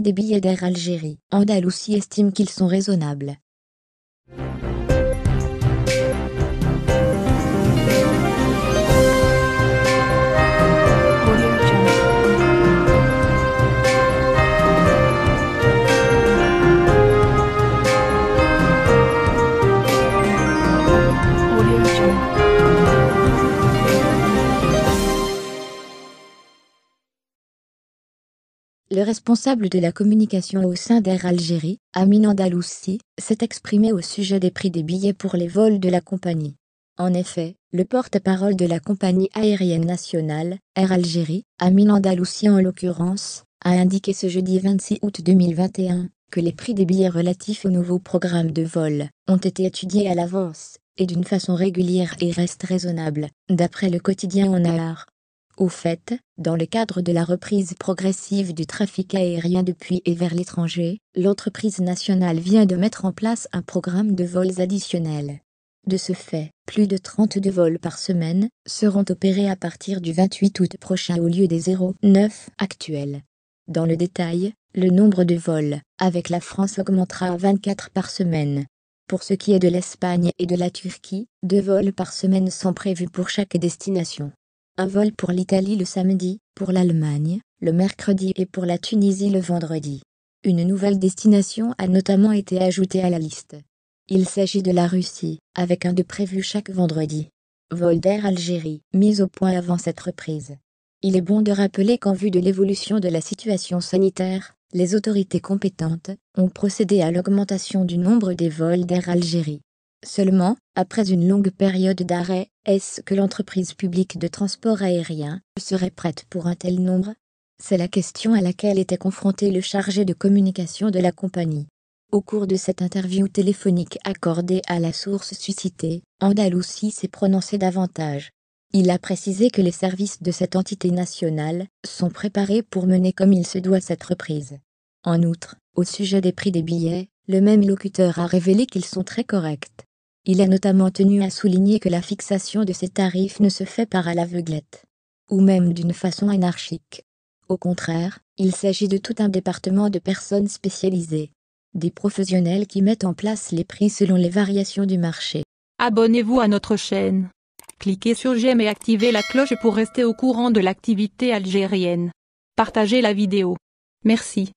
des billets d'Air Algérie. Andalousie estime qu'ils sont raisonnables. Le responsable de la communication au sein d'Air Algérie, Amin Andaloussi, s'est exprimé au sujet des prix des billets pour les vols de la compagnie. En effet, le porte-parole de la compagnie aérienne nationale, Air Algérie, Amin Andalousi en l'occurrence, a indiqué ce jeudi 26 août 2021 que les prix des billets relatifs au nouveau programme de vol ont été étudiés à l'avance et d'une façon régulière et restent raisonnables, d'après le quotidien en art. Au fait, dans le cadre de la reprise progressive du trafic aérien depuis et vers l'étranger, l'entreprise nationale vient de mettre en place un programme de vols additionnels. De ce fait, plus de 32 vols par semaine seront opérés à partir du 28 août prochain au lieu des 09 actuels. Dans le détail, le nombre de vols avec la France augmentera à 24 par semaine. Pour ce qui est de l'Espagne et de la Turquie, deux vols par semaine sont prévus pour chaque destination. Un vol pour l'Italie le samedi, pour l'Allemagne, le mercredi et pour la Tunisie le vendredi. Une nouvelle destination a notamment été ajoutée à la liste. Il s'agit de la Russie, avec un de prévu chaque vendredi. Vol d'Air Algérie, mis au point avant cette reprise. Il est bon de rappeler qu'en vue de l'évolution de la situation sanitaire, les autorités compétentes ont procédé à l'augmentation du nombre des vols d'Air Algérie. Seulement, après une longue période d'arrêt, est-ce que l'entreprise publique de transport aérien serait prête pour un tel nombre C'est la question à laquelle était confronté le chargé de communication de la compagnie. Au cours de cette interview téléphonique accordée à la source suscitée, Andalousie s'est prononcé davantage. Il a précisé que les services de cette entité nationale sont préparés pour mener comme il se doit cette reprise. En outre, au sujet des prix des billets, le même locuteur a révélé qu'ils sont très corrects. Il a notamment tenu à souligner que la fixation de ces tarifs ne se fait pas à l'aveuglette, ou même d'une façon anarchique. Au contraire, il s'agit de tout un département de personnes spécialisées, des professionnels qui mettent en place les prix selon les variations du marché. Abonnez-vous à notre chaîne. Cliquez sur j'aime et activez la cloche pour rester au courant de l'activité algérienne. Partagez la vidéo. Merci.